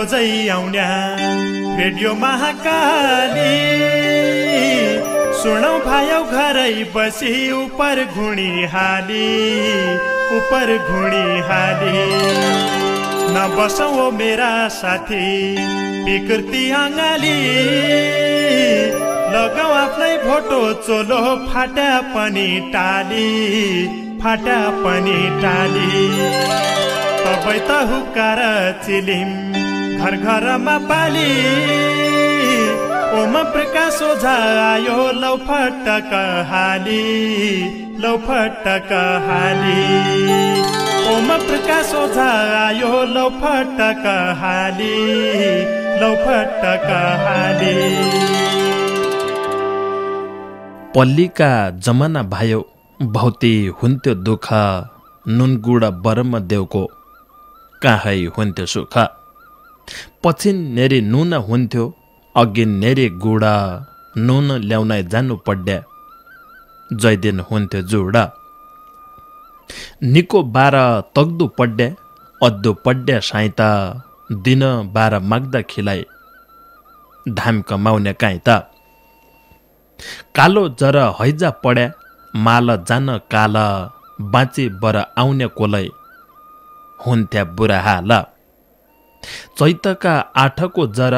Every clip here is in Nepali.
सोझै आउल्या रेडियो महाकाली सुनौ भायौ घरै बसी उपर घुणी हाली उपर घुणी हाली नबसौ मेरा साथी विकृति अङ्गाली लगाऊ आफ्नै भोटो चोलो फाटा पनि टाली फाटा पनि टाली तपाईँ त हुकार चिलिम घर घरमा पाली ओम प्रकाश ओझा आयो लौ फटक हाली लौ फटक हाली ओम प्रकाश ओझा आयो लौ फटक हाली लौ फटक हाली पल्लीका जमाना भयो भौती हुन्थ्यो दुःख नुनगुड बरम देवको काहै हुन्थ्यो सुख पछिन नेरे नुन हुन्थ्यो अघि नेरे गुडा नुन ल्याउन जानु पड्या जैदेन हुन्थ्यो जुडा निको बाह्र तग्दो पड्ड्या अद्दो पड्ड्या साइता दिन बाह्र माग्दा खिलाए धाम कमाउने काइता कालो जर हैजा पड्या माल जान काल बाँचे बर आउने कोलै हुन्थ्या बुढा हाला चैतका आठको जर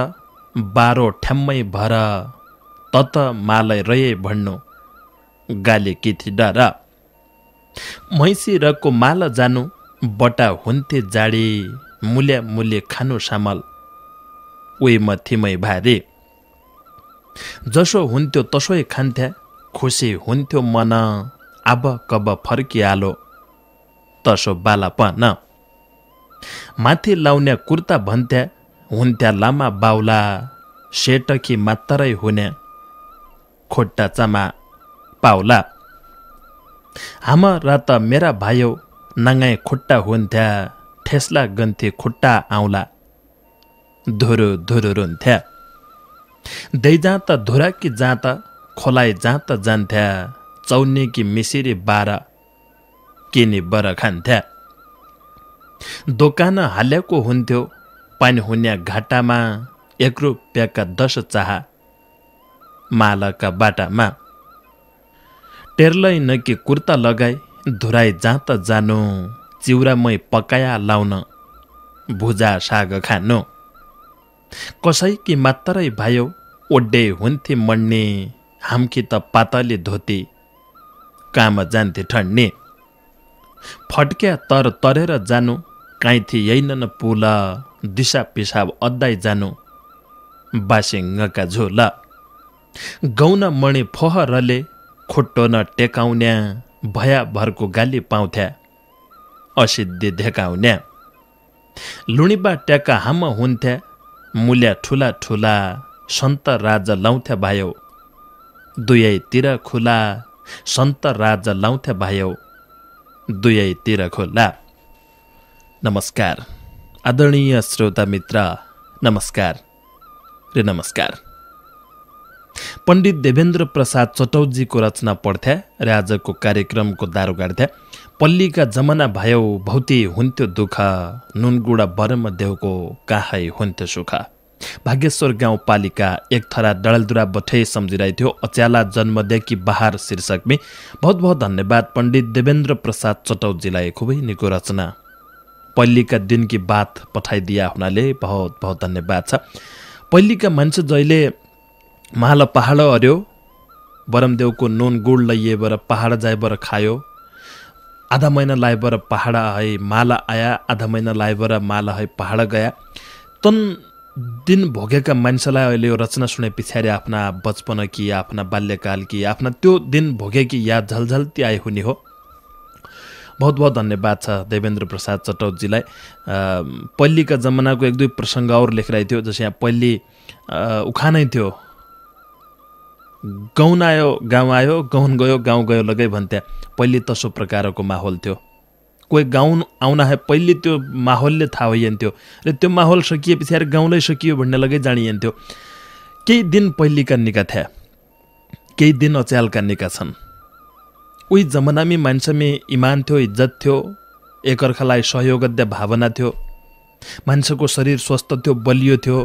बारो ठ्याम्मै भर तत मालाई रहे भन्नु गाले किथी डर मैसी रको माल जानु बटा हुन्थे जाडे मूल्य मूल्य खानु सामल उयोमा थिमै भारे जसो हुन्थ्यो तसोै खान्थ्या खुसी हुन्थ्यो मन अब कब फर्किहालो तसो बालापन माथि लाउने कुर्ता भन्थ्या हुन्थ्या लामा बाउला सेटकी मात्रै हुने खोट्टा चामा पाउला हाम रात मेरा भायो नाङ्गाई खुट्टा हुन्थ्या ठेस्ला गन्थे खुट्टा आउला धुरु धुरु रुन्थ्या दै त धुरा कि जाँ त खोलाइ जाँ त जान्थ्या चौनी कि मिसिरी बार किनी बर खान्थ्या दोकान हाल्याको हुन्थ्यो पानी हुन्या घाटामा एक रुपियाँका दस चाह मालाका बाटामा टेर्लै नकी कुर्ता लगाई धुराई जाँत जानु चिउरामै पकाया लाउन भुजा साग खानु कि मात्रै भयो ओड्डे हुन्थे मण्ने हाम्की त पातले धोते काम जान्थे ठन्ने फट्क्या तर तरेर जानु काइथे यैन न पुल दिशा पिसाब अद्दाई जानु बासिङका झोला गौन मणे फोहरले खुट्टो न टेकाउन्या भया भरको गाली पाउँथ्या असिद्धि धेकाउन्या लुणीबा ट्याका हाम हुन्थ्या मुल्या ठुला ठुला सन्त राजा लाउँथ्या भयो दुयैतिर खुला सन्त राजा लाउँथ्या भयो दुयैतिर खुला नमस्कार आदरणीय श्रोता मित्र नमस्कार रे नमस्कार पण्डित देवेन्द्र प्रसाद चटौजीको रचना पढ्थ्या र आजको कार्यक्रमको दारो गाड्थ्या पल्लीका जमाना भयौ भौते हुन्थ्यो दुःख नुनगुडा बरम देउको काहै हुन्थ्यो सुख भागेश्वर गाउँपालिका एक थरा डडालदुरा बठे सम्झिरहेको थियो अच्याला जन्मदेखि बहार शीर्षकमै बहुत बहुत धन्यवाद पण्डित देवेन्द्र प्रसाद चटौजीलाई खुबै निको रचना पहिलेका दिनकी बात पठाइदिया हुनाले बहुत बहुत धन्यवाद छ पहिलेका मान्छे जहिले माल पहाड हर्यो बरमदेवको नुन गुड लैएर पहाड जाएबर खायो आधा महिना लाइबर पहाड है माला आया आधा महिना लाइबर माला है पहाड गया तन दिन भोगेका मान्छेलाई अहिले यो रचना सुने पछाडि आफ्ना बचपन कि आफ्ना बाल्यकाल कि आफ्ना त्यो दिन भोगेकी याद झल्झल्ती आइ हुने हो बहुत बहुत धन्यवाद छ देवेन्द्र प्रसाद चटौतजीलाई पहिलेका जमानाको एक दुई प्रसङ्ग अरू लेखिरहेको थियो जस यहाँ पहिले उखानै थियो गाउन आयो गाउँ आयो गाउन गयो गाउँ गयो लगै भन्थ्या पहिले तसो प्रकारको माहौल थियो कोही गाउँ आउन है पहिले त्यो माहौलले थाहा भइन्थ्यो र त्यो माहौल सकिए पछाडि गाउँलाई सकियो भन्ने लगै जानिन्थ्यो केही दिन पहिलेका निका थिए केही दिन अच्यालका निका छन् उही जमानामी मान्छेमी इमान थियो इज्जत थियो एकअर्कालाई सहयोग सहयोगद्य भावना थियो मान्छेको शरीर स्वस्थ थियो बलियो थियो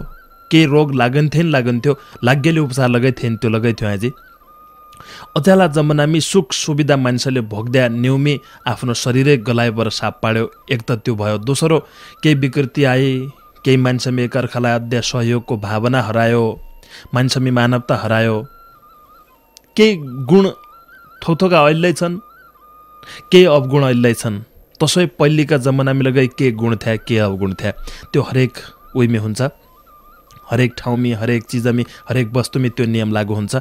केही रोग लागन्थे नि लागन्थ्यो लाग्यले उपचार लगाइथेन त्यो लगाइथ्यो आजी अत्याला जमानामी सुख सुविधा मान्छेले भोग्दा न्युमी आफ्नो शरीरै गलाएबाट साप पाड्यो एक त त्यो भयो दोस्रो केही विकृति आए केही मान्छेमा एकअर्कालाई अध्या सहयोगको भावना हरायो मान्छेमी मानवता हरायो केही गुण थोथोका अहिल्यै छन् केही अवगुण अहिल्यै छन् तसै पहिलेका जमानामा लगाई के गुण थिए के अवगुण थिए त्यो हरेक उइमे हुन्छ हरेक ठाउँमै हरेक चिजमी हरेक वस्तुमी त्यो नियम लागु हुन्छ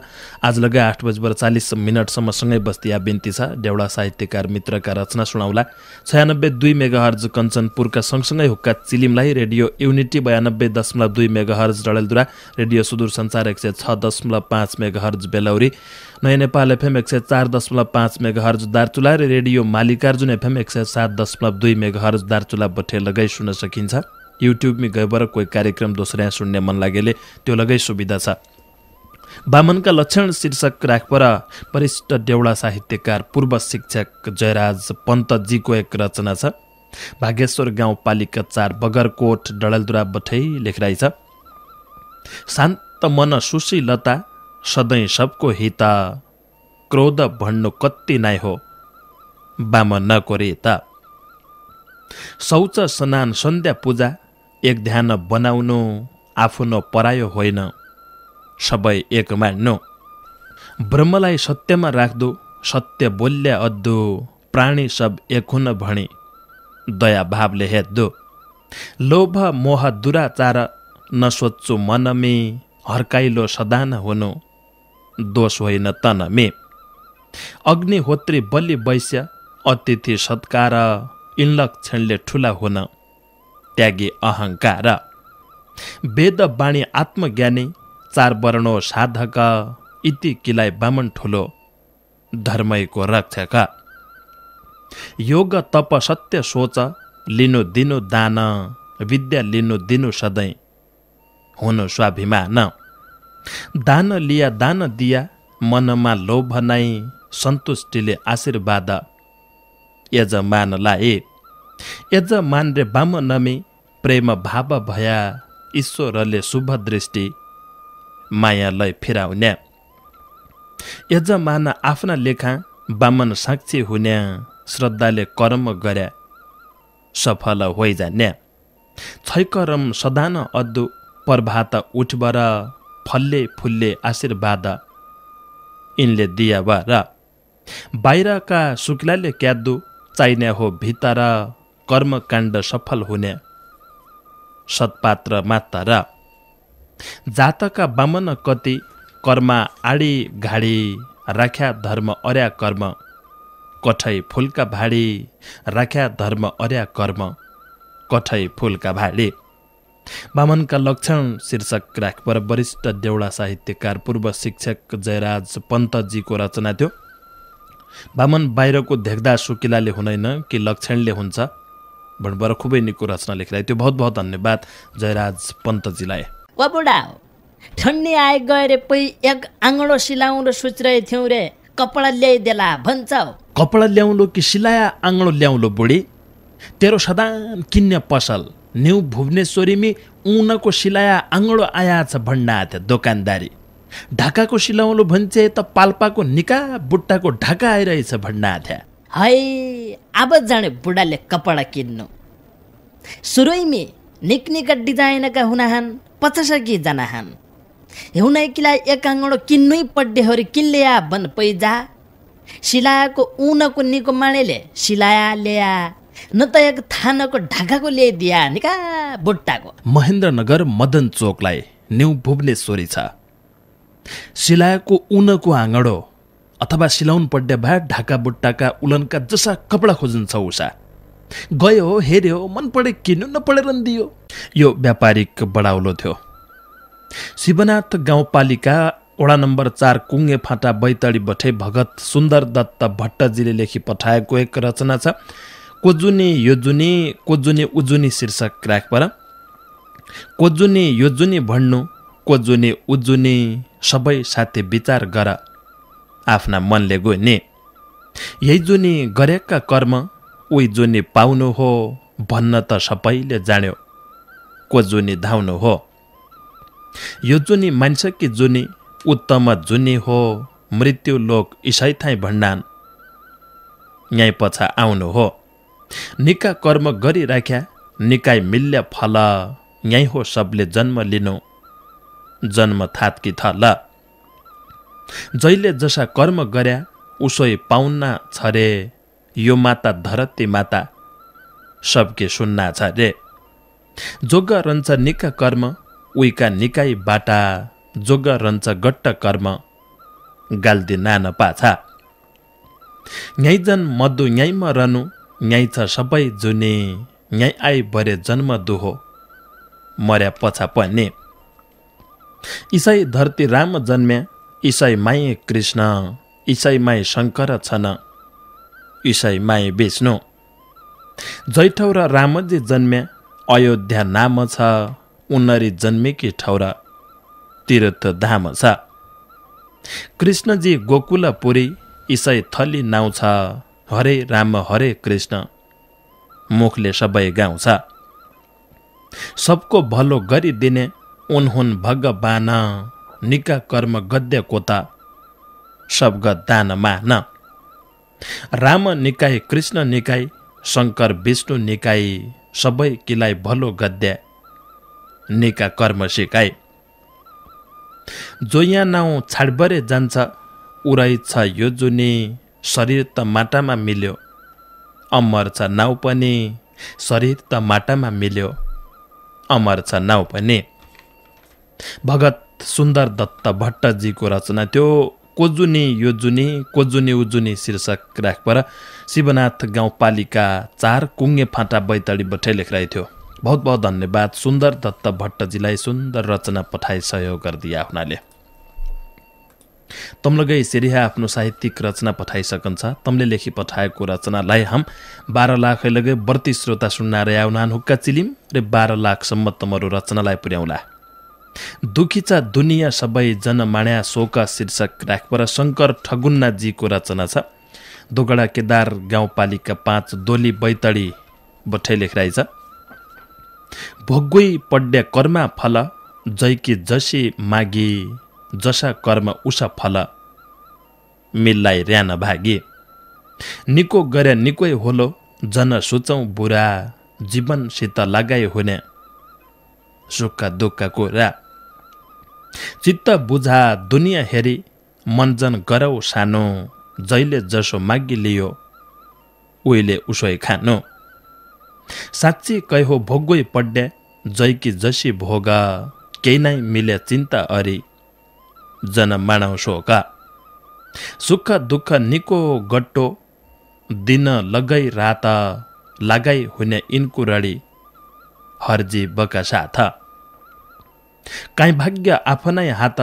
आज लगाए आठ बजीबाट चालिस मिनटसम्म सँगै बस्ती या बिन्ती छ डेउडा साहित्यकार मित्रका रचना सुनाउला छयानब्बे दुई मेगाहर्ज कञ्चनपुरका सँगसँगै हुक्का चिलिमलाई रेडियो युनिटी बयानब्बे दशमलव दुई मेगाहर्ज डडेलधुरा रेडियो सुदूरसञ्चार एक सय छ दशमलव पाँच मेगाहर्ज बेलौरी नयाँ नेपाल एफएम एक सय चार दशमलव पाँच मेगाहर्ज दार्चुला र रेडियो मालिकार्जुन एफएम एक सय सात दशमलव दुई मेगाहर्ज दार्चुला बठे लगाई सुन्न सकिन्छ युट्युबमै गएर कोही कार्यक्रम दोस्रो यहाँ सुन्ने मन लागेले त्यो लगै सुविधा छ बामनका लक्षण शीर्षक राखपर वरिष्ठ देउडा साहित्यकार पूर्व शिक्षक जयराज पन्तजीको एक रचना छ भागेश्वर गाउँपालिका चार बगरकोट डडलदुरा बठै लेखराइ छ शान्त मन सुशीलता सधैँ सबको हित क्रोध भन्नु कति नै हो नकोरे त शौच स्नान सन्ध्या पूजा एक ध्यान बनाउनु आफू न परायो होइन सबै एक मान्नु ब्रह्मलाई सत्यमा राख्दो सत्य बोल्या अद्दो प्राणी सब एक हुन भणी दया भावले हेद्दो लोभ मोह दुराचार नसोच्छु मनमे हर्काइलो सदान हुनु दोष होइन तन मे अग्निहोत्री बलि वैश्य अतिथि सत्कार इनलक्षणले ठुला हुन त्यागे अहङ्कार वेद वाणी आत्मज्ञानी चार वर्णो साधक इति किलाइ बामन ठुलो धर्मको रक्षक योग तप सत्य सोच लिनु दिनु दान विद्या लिनु दिनु सधैँ हुनु स्वाभिमान दान लिया दान दिया मनमा लोभ नै सन्तुष्टिले आशीर्वाद यजमानलाई यज मान्रे बाम नमी प्रेम भाव भया ईश्वरले शुभ दृष्टि मायालाई फिराउन्या यज मान आफ्ना लेखा बामन साक्षी हुन्या श्रद्धाले कर्म गर्या सफल होइजान्या छैकरम सदान अद्दु प्रभात उठबर फल्ले फुल्ले आशीर्वाद यिनले दिया र बाहिरका शुक्लाले क्यादु चाहिने हो भित्र कर्मकाण्ड सफल हुने सत्पात्र मात्र जातका बामन कति कर्मा आडी घाडी राख्या धर्म अर्या कर्म कठै फुलका भाडी राख्या धर्म अर्या कर्म कठै फुलका भाडी बामनका लक्षण शीर्षक राख पर वरिष्ठ देउडा साहित्यकार पूर्व शिक्षक जयराज पन्तजीको रचना थियो बामन बाहिरको देख्दा सुकिलाले हुँदैन कि लक्षणले हुन्छ भणबर खुबै निको रचना लेखिरहेको त्यो बहुत बहुत धन्यवाद जयराज पन्तजीलाई वा बुढा ठन्डी आए गए रे पै एक आङ्गडो सिलाउँ र सोचिरहेको थियौँ रे कपडा ल्याइदेला भन्छ कपडा ल्याउलो कि सिलाया आङ्गडो ल्याउलो बुढी तेरो सदान किन्ने पसल न्यु भुवनेश्वरीमी उनको सिलाया आङ्गडो छ भन्ना थियो दोकानदारी ढाकाको सिलाउलो भन्छे त पाल्पाको निका बुट्टाको ढाका आइरहेछ भन्ना आथे है अब जाने बुढाले कपडा किन्नु निक निक डिजाइनका हुनाहान् पचसकी जनाहान् एक एकाङ्गडो किन्नै पड्डे हरि बन पैजा सिलाएको उनको निको माणेले सिलाया ल्या न त एक थानको ढाकाको ल्याइदिया निका बुट्टाको महेन्द्रनगर मदन चोकलाई न्यु भुवनेश्वरी छ सिलाएको उनको आँगडो अथवा सिलाउन पड्डे भए ढाका बुट्टाका उलनका जसा कपडा खोजिन्छ उषा गयो हेऱ्यो मन पढे किन्नु नपढेर दियो यो व्यापारिक बडाउलो थियो शिवनाथ गाउँपालिका वडा नम्बर चार कुङ्गे फाँटा बैतडी बठे भगत सुन्दर दत्त भट्टजीले लेखी पठाएको एक रचना छ कोजुनी योजुनी कोजुनी उजुनी शीर्षक राख पर कोजुनी योजुनी भन्नु कोजुनी उजुनी सबै साथी विचार गर आफ्ना मनले गुने यही जुनी गरेका कर्म उही जुनी पाउनु हो भन्न त सबैले जान्यो को जुनी धाउनु हो यो जुनी मान्छे कि जुनी उत्तम जुनी हो मृत्यु लोक इसाइथाई भण्डान यहीँ पछा आउनु हो निका कर्म गरिराख्या निकाय मिल्य फल यहीँ हो सबले जन्म लिनु जन्म थात कि ल जैले जसा कर्म गर्या उसो पाउन्ना छरे यो माता धरती माता सबके सुन्ना छ रे जोग रन्छ निका कर्म उइका निकाय बाटा जोग रन्छ गट्ट कर्म गाल्दी नान पाछा न्याइजन मधु न्याइमा रनु न्याइ छ सबै जुने न्याइ आइ भरे जन्म दुहो मर्या पछा पनि इसै धरती राम जन्म्या इसाईमाई कृष्ण इसाईमाई शङ्कर छन् इसाईमाई विष्णु जैठौ र रामजी जन्मे अयोध्या नाम छ उन्नरी जन्मेकी ठाउरा तीर्थ धाम छ कृष्णजी गोकुलपुरी इसाई थली नाउँ छ हरे राम हरे कृष्ण मुखले सबै गाउँछ सबको भलो गरिदिने उनहुन भगवान निका कर्म गद्य कोता शब्गदानमा न राम निकाय कृष्ण निकाय शङ्कर विष्णु निकाय सबै किलाई भलो गद्य निका कर्म सिकाए जो यहाँ नाउँ छाडबरे जान्छ उराइ छ यो जुनी शरीर त माटामा मिल्यो अमर छ नाउ पनि शरीर त माटामा मिल्यो अमर छ नाउ पनि भगत सुन्दर दत्त भट्टजीको रचना त्यो कोजुनी योजुनी कोजुनी उजुनी शीर्षक राखपर शिवनाथ गाउँपालिका चार कुङ्गे फाँटा बैतडी बठै लेखिरहेको थियो बहुत बहुत धन्यवाद सुन्दर दत्त भट्टजीलाई सुन्दर रचना पठाइ सहयोग गरिदिए आफ्नाले तमलगै सेरिहा आफ्नो साहित्यिक रचना पठाइसकन्छ तमले लेखी पठाएको रचनालाई हम बाह्र लाख लगै बर्ती श्रोता सुन्ना रे हुक्का चिलिम रे बाह्र लाखसम्म तमहरू रचनालाई पुर्याउला दुखीचा दुनियाँ सबै जनमाण्या शोक शीर्षक राख पर शङ्कर ठगुन्नाजीको रचना छ दोगडा केदार गाउँपालिका पाँच दोली बैतडी बठै लेखराइ छ भोग्वै कर्मा फल जैकी जसी मागी जसा कर्म उषा फल मिल्लाई र्यान भागी निको गरे निकै होलो जन सुचौ बुरा जीवनसित लगाइ हुने सुक्खा दुःखको रा चित्त बुझा दुनिया हेरी मन्जन गरौ सानो जहिले जसो मागी लियो उहिले उसो खानु साँच्ची कैहो भोगै पड्डे जैकी जसी भोग केही नै मिले चिन्ता अरि जन मानौ सोका सुख दुःख निको गट्टो दिन लगै रात लागाई हुने यिनको हर्जी बका साथ काहीँ भाग्य आफ्नै हात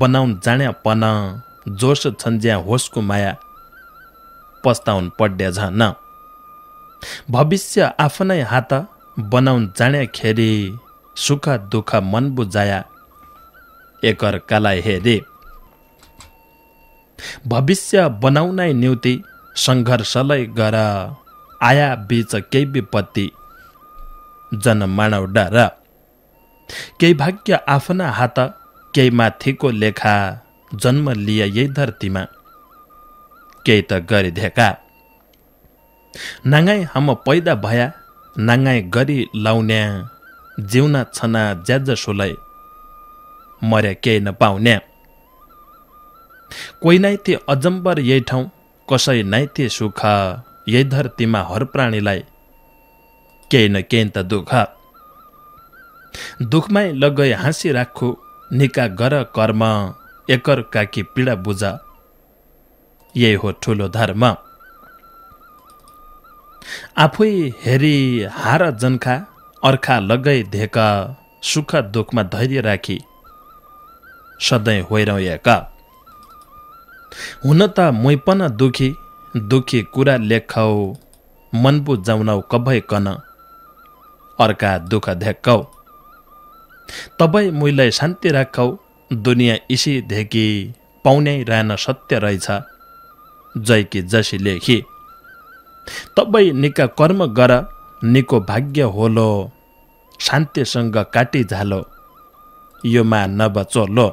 बनाउन जाने पन जोस छन्ज्या होसको माया पस्ताउन् पड्या झन भविष्य आफ्नै हात जाने खेरि सुख दुःख मन बुझाया एकअर्कालाई हेरे भविष्य बनाउनै निम्ति सङ्घर्षलाई गर आया बीच केही विपत्ति जनमाणव डरा केही भाग्य आफ्ना हात केही माथिको लेखा जन्म लिए यही धरतीमा केही त गरी धेका। नाङ्गाई हम पैदा भया नाङ्गाई गरी लाउन्या जिउना छना ज्याज सोलै मर्या केही नपाउन्या कोही नै थिए अजम्बर यही ठाउँ कसै नै थिए सुख यही धरतीमा हर प्राणीलाई केही न केही त दुःख दुखमै लगै हाँसी राख्खु निका गर कर्म एकर काकी पीडा बुझ यही हो ठुलो धर्म आफै हेरी हार जन्खा अर्खा लगै धेक सुख दुखमा धैर्य राखी सधैँ होइरौँ एक हुन त मै पन दुखी दुखी कुरा लेखौ मन बुझाउनौ कभै कन अर्का दुःख धेक्कौ तपाईँ मुइलाई शान्ति राखौ दुनियाँ धेकी पाउने रहन सत्य रहेछ जयकी जसी लेखी तपाईँ निका कर्म गर निको भाग्य होलो शान्तिसँग काटी झालो यो मा नबचोलो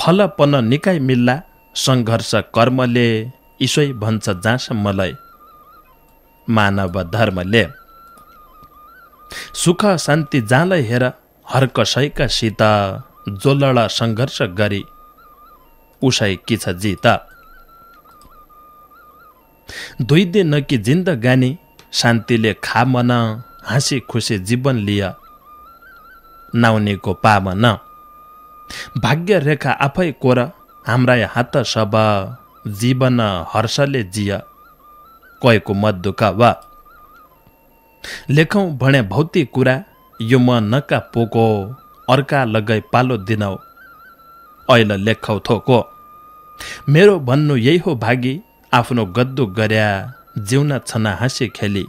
फलपन निकाय मिल्ला सङ्घर्ष कर्मले ईश्वै भन्छ जहाँसम्मलाई मानव धर्मले सुख शान्ति जहाँलाई हेर हर कसैका सित जो सङ्घर्ष गरी उसै कि छ जित दुई नकि जिन्द जिन्दगानी शान्तिले खा मन हाँसी खुसी जीवन लिय नाउनेको पामन भाग्य रेखा आफै कोर हाम्रा हात सब जीवन हर्षले जिया कोही मत दुख वा लेखौँ भने भौतिक कुरा यो म नका पोको अर्का लगै पालो दिनौ ऐल लेखौ थोको मेरो भन्नु यही हो भागी आफ्नो गद्दो गर्या जिउना छना हाँसी खेली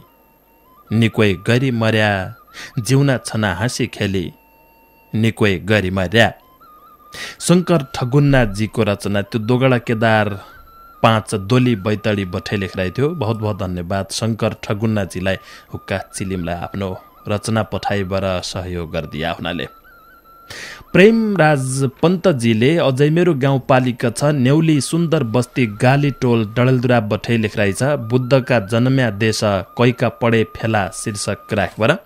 निकै गरी मर्या जिउना छना हाँसी खेली निकै गरी मर्या शङ्कर ठगुन्नाजीको रचना त्यो दोगडा केदार पाँच दोली बैतडी बठे थियो बहुत बहुत धन्यवाद शङ्कर ठगुन्नाजीलाई हुक्का चिलिमलाई आफ्नो रचना पठाइबाट सहयोग गरिदिया हुनाले प्रेमराज पन्तजीले अझै मेरो गाउँपालिका छ न्यौली सुन्दर बस्ती गाली टोल डडेलधुरा बठै छ बुद्धका जन्म्या देश कैका पढे फेला शीर्षक राखबाट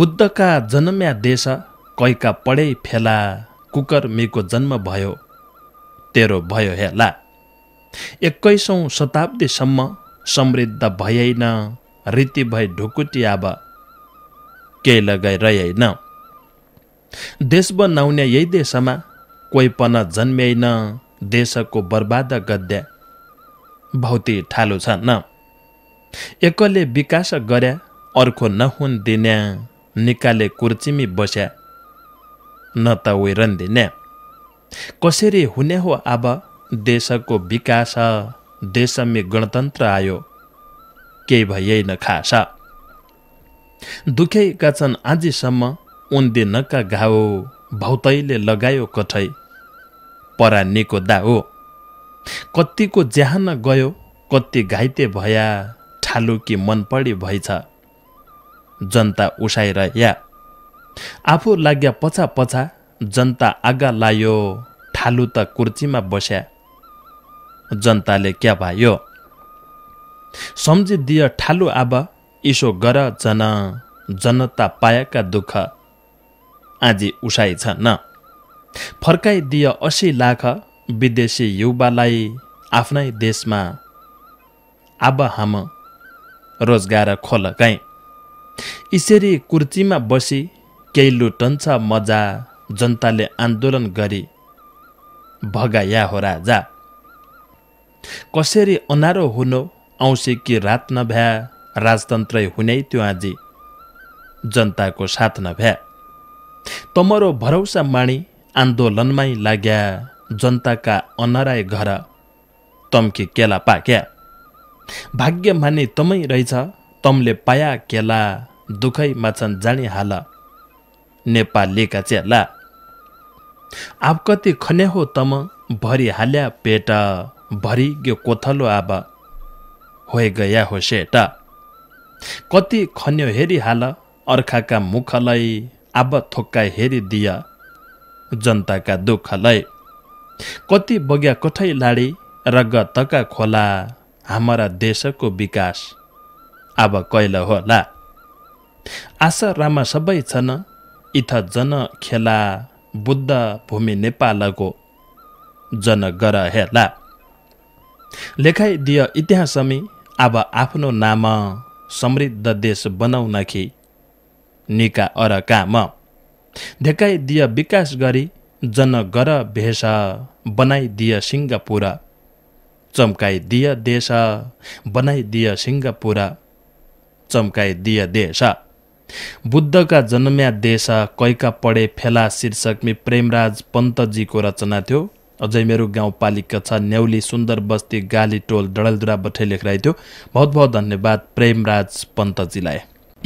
बुद्धका जन्म्या देश कैका पढे फेला कुकर मेको जन्म भयो तेरो भयो हेला एक्काइसौँ शताब्दीसम्म समृद्ध भएन रीति भए ढुकुटी अब केही लगाइरहेन देश बनाउने यही देशमा कोही पन जन्म्याइन देशको बर्बाद गद्य भौती ठालो छन् न एकले विकास गर्या अर्को नहुन् दिन्या निकाले कुर्चिमी बस्या न त दिन्या कसरी हुने हो अब देशको विकास देशमी गणतन्त्र आयो केही न खास दुखेका छन् आजसम्म उनले नक्का घाउ भौतैले लगायो कठै परा निको दा हो कतिको ज्याहान गयो कति घाइते भया ठालुकी मन पडी भइछ जनता उसाइरह्या आफू लाग्या पछा पछा जनता आगा लायो ठालु त कुर्चीमा बस्या जनताले क्या भयो सम्झिदियो ठालु आब इसो गर जन जनता पाएका दुःख आज उसाइ छ न फर्काइदियो असी लाख विदेशी युवालाई आफ्नै देशमा आब हाम रोजगार खोल कहीँ यसरी कुर्चीमा बसी केही लुटन्छ मजा जनताले आन्दोलन गरी भगाया हो राजा कसरी अनारो हुनु औँसी कि रात नभ्या राजतन्त्रै हुनै त्यो आजी जनताको साथ नभ्या तमरो भरोसा माणी आन्दोलनमै लाग्या जनताका अनराय घर तम्की केला पाक्या भाग्य माने तमै रहेछ तमले पाया केला दुखै माछन् जाने हाल नेपालीका चेला आप कति खने हो तम भरि हाल्या पेट भरि गे कोथलो आबा होए गया हो सेट कति खन्यो हेरी हाल अर्खाका मुखलाई आब थोक्का हेरी दिया जनताका दुःखलाई कति बग्या कठै लाडी रगतका खोला हाम्रा देशको विकास अब कैल होला आशा रामा सबै छन् इथ जन खेला बुद्ध भूमि नेपालको जनगरहेला लेखाइदियो इतिहासमी अब आफ्नो नाम समृद्ध देश बनाउन कि निका अर काम देखाइदिय विकास गरी जनगर भेष सिंगापुर सिङ्गापुर चम्काइदियो देश सिंगापुर सिङ्गापुर चम्काइदियो देश बुद्धका जन्म्या देशा कैका पढे फेला शीर्षकमी प्रेमराज पन्तजीको रचना थियो अझै मेरो गाउँपालिका छ न्याउली सुन्दर बस्ती गाली टोल डडलदुरा बठे लेखराइ थियो बहुत बहुत धन्यवाद प्रेमराज पन्तजीलाई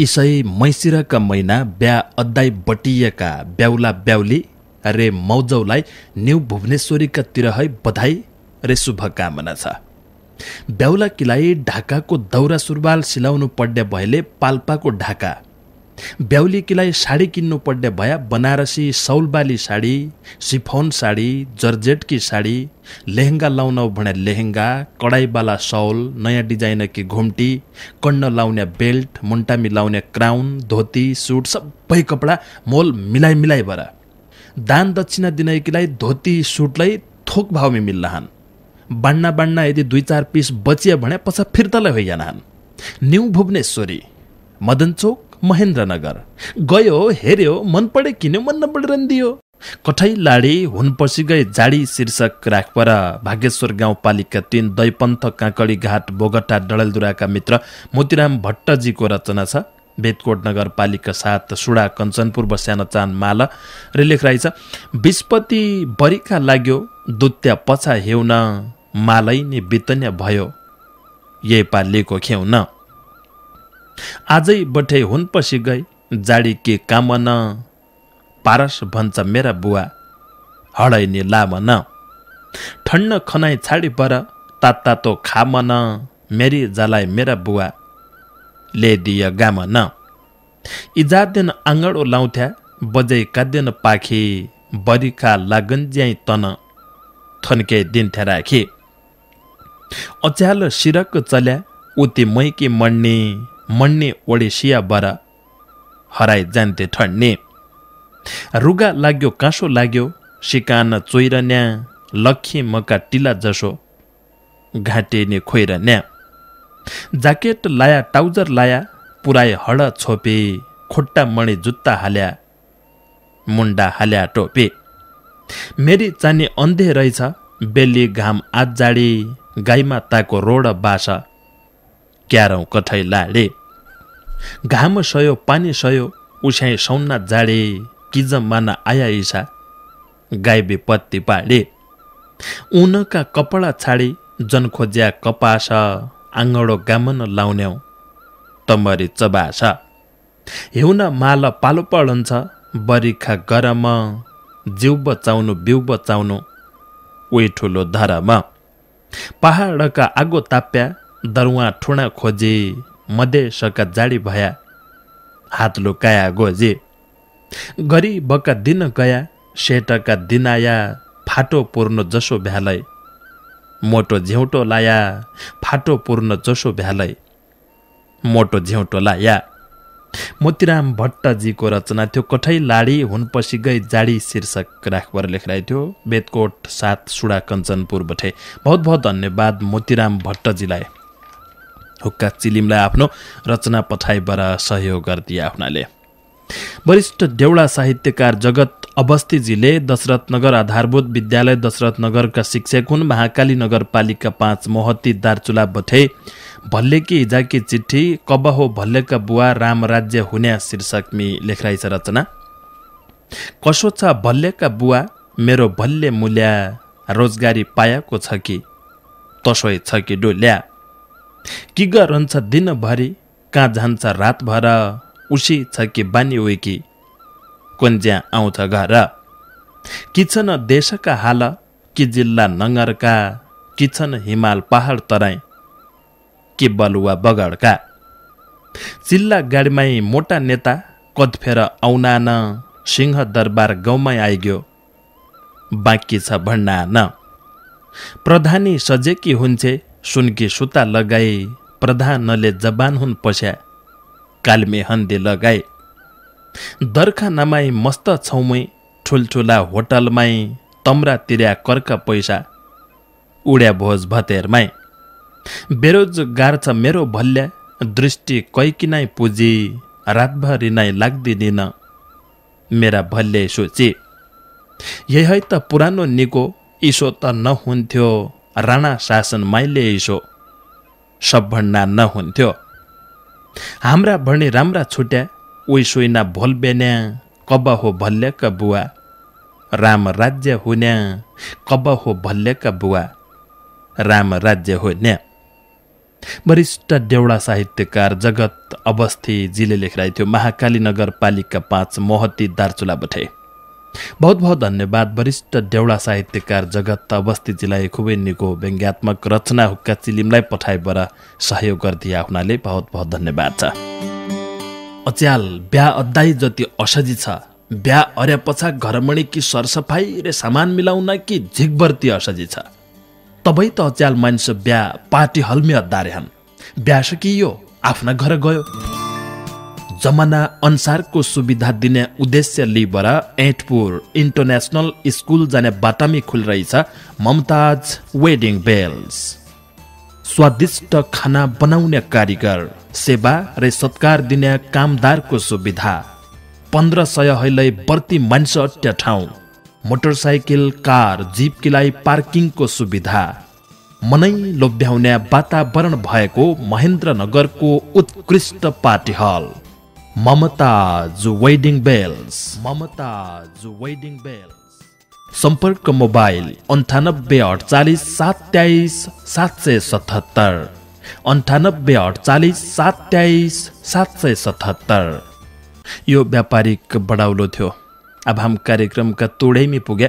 इसै मैसिराका महिना ब्या अद्दाई बटिएका ब्याउला ब्याउली रे मौजौलाई न्यु भुवनेश्वरीका तिर है बधाई रे शुभकामना छ ब्याउला किलाई ढाकाको दौरा सुरुवाल सिलाउनु पर्ने भएले पाल्पाको ढाका ब्याउलिकीलाई साडी किन्नु किन्नुपर्ने भया बनारसी सौलबाली साडी सिफोन साडी जर्जेटकी साडी लेहेङ्गा लाउन भने लेहेङ्गा कडाईवाला सौल नयाँ कि घुम्टी कन्न लाउने बेल्ट मुन्टामी लाउने क्राउन धोती सुट सबै कपडा मोल मिलाइ मिलाइ भर दान दक्षिणा दिनैकीलाई धोती सुटलाई थोक मिल्न मिल्लाहन् बाँड्ना बाँड्ना यदि दुई चार पिस बचियो भने पछा फिर्तालाई होइन न्यु भुवनेश्वरी मदन चौक महेन्द्रनगर गयो हेऱ्यो मन पढे किन्यो मन नपढे दियो कठै लाडी हुनपछि गए जाडी शीर्षक राखपर भागेश्वर गाउँपालिका तिन दैपन्थ काँकडी घाट बोगटा डडेलधुराका मित्र मोतीराम भट्टजीको रचना छ वेदकोट नगरपालिका साथ सुडा कञ्चनपुर बस्यान चान माल र लेखराई छ विस्पति बरिका लाग्यो दुत्या पछा हेउन मालै नै बितन्या भयो यही पालिएको खेउन आजै बठे हुन पछि गए जाडी के काम न पारस भन्छ मेरा बुवा हडैनी लाम न ठण्ड खनाइ छाडी पर तात्तातो खाम न मेरी जलाई मेरा बुवा ले गाम न इजादेन आँगडो लाउँथ्या बजै काद्यन पाखी बरिखा लागन ज्याई तन थन्के दिन्थ्या राखे अच्याल सिरक चल्या उति मैकी मण्ने मन्ने ओडेसिया बर हराए जान्थे ठन्ने रुगा लाग्यो काँसो लाग्यो सिकान चोइर न्या लखे मका टिला जसो घाटेने खोइर न्या जाकेट लाया टाउजर लाया पुराए हड छोपे खुट्टा मणे जुत्ता हाल्या मुन्डा हाल्या टोपे मेरी चाने अन्धे रहेछ बेली घाम आज जाडे गाईमा ताको रोड बास क्यारौँ कठै लाडे घाम सयो पानी सयो उस्याई सौना जाडे किजम माना आया इसा गाइबे पत्ती पाडे उनका कपडा छाडे जन खोज्या कपास आँगडो गामन लाउन्यौ तमरी चबास हिउन माल पालो पढन्छ बरिखा गरम जिउ बचाउनु बिउ बचाउनु उही ठुलो धरम पहाडका आगो ताप्या दरुवा ठुणा खोजे मध्ये सका जाडी भया हात काया गोजे गरी बक्का दिन गया सेटका दिन आया फाटो पूर्ण जसो भ्यालय मोटो झेउटो लाया फाटो पूर्ण जसो भ्यालय मोटो झेउटो लाया मोतीराम भट्टजीको रचना थियो कठै लाडी हुनपछि गई जाडी शीर्षक राखबर लेखिरहेको थियो बेदकोट सात सुडा कञ्चनपुर बठे बहुत बहुत धन्यवाद मोतीराम भट्टजीलाई हुक्का चिलिमलाई आफ्नो रचना पठाइबाट सहयोग गरिदिए हुनाले वरिष्ठ देउडा साहित्यकार जगत अवस्थीजीले दशरथनगर आधारभूत विद्यालय दशरथनगरका शिक्षक हुन् महाकाली नगरपालिका पाँच मोहत्ती दार्चुला बठे भल्लेकी हिजाकी चिठी कब हो भल्लेका बुवा राम राज्य हुने शीर्षकमी छ रचना कसो छ भल्लेका बुवा मेरो भल्ले मूल्या रोजगारी पाएको छ कि तसै छ कि डोल्या किगर रहन्छ दिनभरि कहाँ जान्छ रातभर उसी छ कि बानी हो कि कन्ज्या आउँछ घर कि देशका हाल कि जिल्ला नगरका कि न हिमाल पहाड तराई कि बलुवा बगडका चिल्ला गाडीमै मोटा नेता कदफेर आउना न सिंह दरबार गाउँमै आइग्यो बाँकी छ न प्रधानी सजेकी हुन्छे सुनकी सुता लगाए प्रधानले जबान हुन् पस्या कालमे हन्दे लगाए दर्खा नमाई मस्त छौमै ठुल्ठुला होटलमाई तम्रा तिर्या कर्क पैसा उड्या भोज भतेरमाई बेरोजगार छ मेरो भल्या दृष्टि कैकिनाई नै पुजी रातभरि नै लाग्दिन मेरा भल्ले सोचे यही है त पुरानो निको इसो त नहुन्थ्यो राणा शासन मैले यसो सब नहुन्थ्यो हाम्रा भने राम्रा छुट्या उही सोइना भोल बेन्या कब हो भल्ल्याका बुवा राम राज्य हुन्या कब हो भल्ल्याका बुवा राम राज्य हो न्या वरिष्ठ देउडा साहित्यकार जगत अवस्थी जीले थियो महाकाली नगरपालिका पाँच महती दार्चुला बठे बहुत बहुत धन्यवाद वरिष्ठ देउडा साहित्यकार जगत अवस्थी अवस्थीजीलाई खुबै निको व्यङ्ग्यात्मक रचना हुक्का चिलिमलाई पठाइबर सहयोग गरिदिया हुनाले बहुत बहुत धन्यवाद छ अच्याल बिहा अद्दाई जति असजी छ बिहा अर्यापछा घरमणी कि सरसफाइ र सामान मिलाउन कि झिकबर्ती असजी छ तबै त अच्याल मानिस बिहा पार्टी हल्मी अद्दा हन् बिहा सकियो आफ्ना घर गयो जमाना अनुसारको सुविधा दिने उद्देश्य लिएर एटपुर इन्टरनेसनल स्कुल जाने बाटामी खुलिरहेछ ममताज वेडिङ बेल्स स्वादिष्ट खाना बनाउने कारिगर सेवा र सत्कार दिने कामदारको सुविधा पन्ध्र सय हैलै बढ्ती मानिस अट्य ठाउँ मोटरसाइकल कार जिप किलाई पार्किङको सुविधा मनै लोभ्याउने वातावरण भएको महेन्द्रनगरको उत्कृष्ट party hall Mumtaz wedding bells Mumtaz wedding bells सम्पर्क मोबाइल अन्ठानब्बे अडचालिस सात तेइस सात सय सतहत्तर अन्ठानब्बे अडचालिस सात तेइस सात सय सतहत्तर यो व्यापारिक बढाउलो थियो अब हम कार्यक्रमका तोडैमै पुगे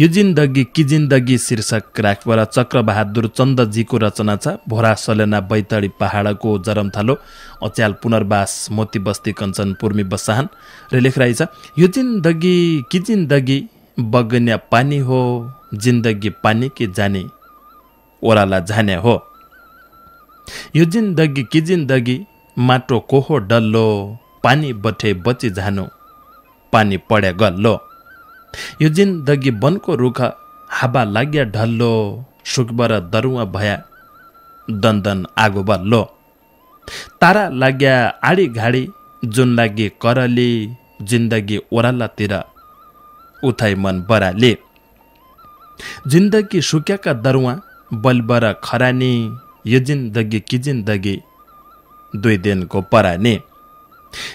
यो जिन्दगी कि जिन्दगी शीर्षक राखबाट चक्रबहादुर चन्दजीको रचना छ भोरा सलेना बैतडी पहाडको थालो अच्याल पुनर्वास मोती बस्ती कञ्चन पूर्मी बसाहान र लेखराई छ यो जिन्दगी कि जिन्दगी बगन्या पानी हो जिन्दगी पानी कि जाने ओराला झाने हो यो जिन्दगी कि जिन्दगी माटो कोहो डल्लो पानी बठे बची झानु पानी पड्या गल्लो यो जिन वनको रुख हावा लाग्या ढल्लो सुकबर दरुवा भया दन्दन आगो बल्लो तारा लाग्या आडी घाडी जुन लागि करली जिन्दगी ओह्रालातिर उठाइ मन बराले जिन्दगी सुक्याका दरुवा बलबर खरानी यो जिन्दगी कि जिन्दगी दुई दिनको परानी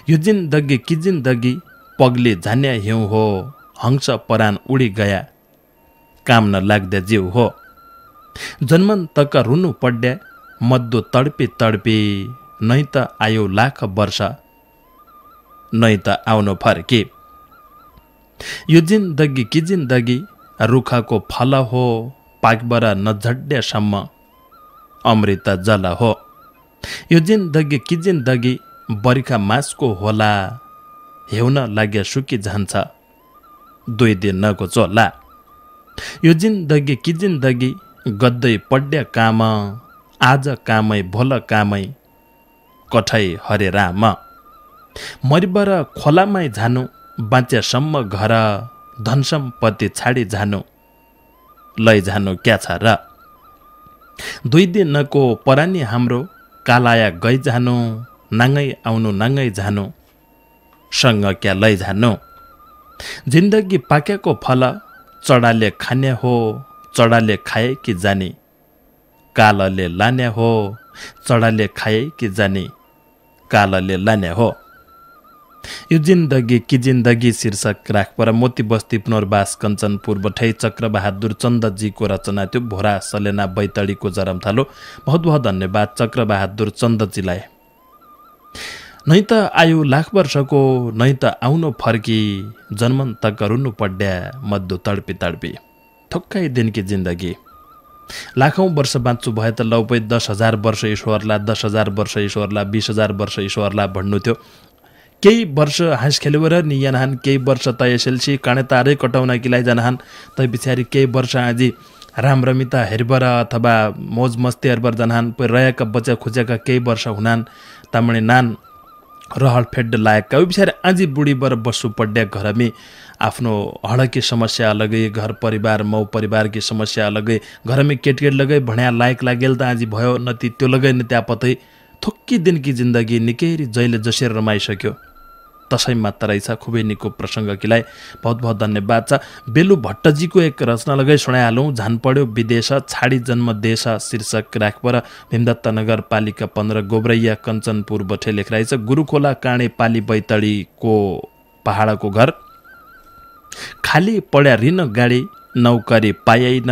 यो जिन्दगी कि जिन्दगी पगले झान्या हिउँ हो हंस परान उडी गया काम नलाग्दा जिउ हो जन्मन तक रुनु पड्या मद्दो तडपे तडपे नै त आयो लाख वर्ष नै त आउनु फर्के यो जिन्दगी कि जिन्दगी रुखको फल हो पाकबरा नझड्यासम्म अमृत जल हो यो जिन्दगी कि जिन्दगी बर्खा मासको होला हेउन लाग्य सुकी जान्छ दुई दिन नको चोला यो जिन्दगी कि जिन्दगी गद्दै पड्ड्य काम आज कामै भोल कामै कठै हरे राम मरिबर खोलामै झानु बाँच्यासम्म घर धन सम्पत्ति छाडी झानु लैजानु क्या छ र दुई दिनको परानी हाम्रो कालाया गई जानु नाङ्गै आउनु नाङ्गै जानु सँग क्या लैजानु जिन्दगी पाकेको फल चडाले खाने हो चडाले खाए कि जाने कालले लाने हो चडाले खाए कि जाने कालले लाने हो यो जिन्दगी कि जिन्दगी शीर्षक राख पर मोती बस्ती पुनर्वास कञ्चनपुर बठै चक्रबहादुर चन्दजीको रचना त्यो भोरा सलेना बैतडीको जरम थालो बहुत बहुत धन्यवाद चक्रबहादुर चन्दजीलाई नै त आयो लाख वर्षको नै त आउनु फर्की जन्मन त पड्ड्या मद्दो तडपी तडपी ठक्कै दिनकी जिन्दगी लाखौँ वर्ष बाँच्छु भए त लौपै दस हजार वर्ष ईश्वरला दस हजार वर्ष ईश्वरला बिस हजार वर्ष ईश्वरला भन्नु थियो केही वर्ष हाँस खेलेर नि यहाँहान केही वर्ष त एसएलसी काँडे तारै कटाउन किलाइ जानहान् तै पछाडि केही वर्ष आजी रमिता हेरबर अथवा मौज मस्ती हेरबर जानहान पै रहेका बच्चा खुचेका केही वर्ष हुनान् तामणे नान रहल फेड़ लायकका उयो बिचरा आजी बुढी बर बस्नु पड्या घरमी आफ्नो हडकी समस्या अलगै घर परिवार मौ परिवारकी समस्या अलगै घरमी केटकेट लगै भन्या लायक लागेल त आज भयो न ती त्यो लगै न त्यहाँ पतै थोक्की दिनकी जिन्दगी निकै जहिले जसेर रमाइसक्यो दसैँमा रहेछ खुबै निको प्रसङ्गकीलाई बहुत बहुत धन्यवाद छ बेलु भट्टजीको एक रचना लगाई सुनाइहालौँ झान पढ्यो विदेश छाडी जन्म देश शीर्षक राखपर भीमदत्त नगरपालिका पन्ध्र गोब्रैया कञ्चनपुर बठे लेख रहेछ गुरुखोला काँडे पाली बैतडीको पहाडको घर खाली पढ्या रिन गाडी नौकरी पाएन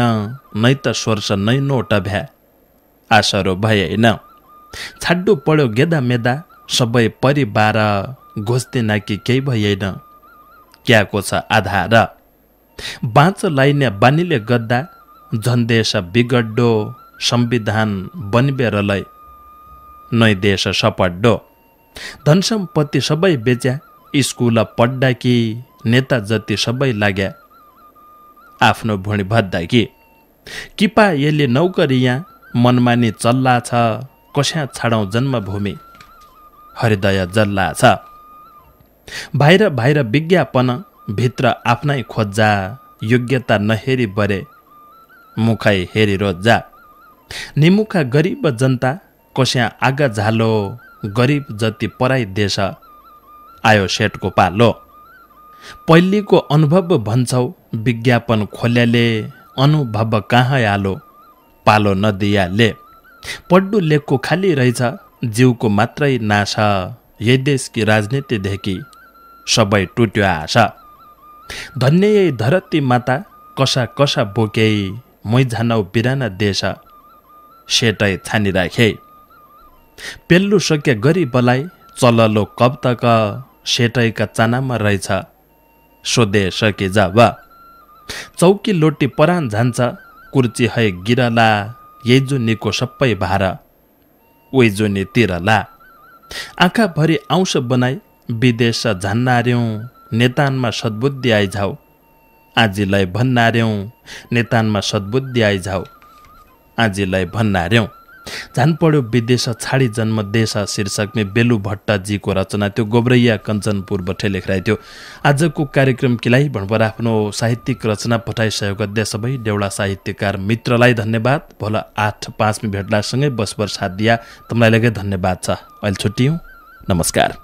नै त स्वर्ष नै नोट भ्या आसरो भएन छाड्डु पढ्यो गेदा मेदा सबै परिवार घोस्ते नाकी केही भइएन क्याको छ आधार बाँच लाइने बानीले गद्दा झन् देश बिगड्डो संविधान बनिबेरलय नै देश सपड्डो धन सम्पत्ति सबै बेच्या स्कुल पढ्दा कि नेता जति सबै लाग्या आफ्नो भुँडी भद्दा कि किपा यसले नौकरी यहाँ मनमानी चल्ला छ कस्या छाडौँ जन्मभूमि हृदय जल्ला छ बाहिर बाहिर विज्ञापन भित्र आफ्नै खोज्जा योग्यता नहेरी बरे मुखै हेरी रोज्जा निमुखा गरिब जनता कस्या आग झालो गरिब जति पराई देश आयो सेटको पालो पहिलेको अनुभव भन्छौ विज्ञापन खोल्याले अनुभव कहाँ आलो पालो नदियाले लेखको खाली रहेछ जिउको मात्रै नाश यही देशकी राजनीतिदेखि सबै टुट्यो आशा धन्य धरती माता कसा कसा बोके मै झानौ बिराना देश सेटै छानिराखे पेल्लु सक्य गरी बलाई चललो कब्तक सेटैका चानामा रहेछ सोधे सके जा चौकी लोटी परान झान्छ कुर्ची है गिरला यैजुनीको सबै भार ओइजुनी तिरला आँखाभरि आउँछ बनाई विदेश झन्नार्यौँ नेतानमा सद्बुद्धि आइझाऊ आजीलाई भन्नार्यौँ नेतानमा सद्बुद्धि आइझाऊ आजीलाई भन्नार्यौँ झन् पढ्यो विदेश छाडी जन्म देश शीर्षकमै बेलु भट्टजीको रचना त्यो गोब्रैया कञ्चनपुर लेखेर थियो आजको कार्यक्रम किलाई भणभर आफ्नो साहित्यिक रचना पठाइ सहयोग अध्यक्ष सबै डेउडा साहित्यकार मित्रलाई धन्यवाद भोल आठ पाँचमी भेट्लासँगै बसबर साथ दिया तपाईँलाई धन्यवाद छ अहिले छुट्टियौँ नमस्कार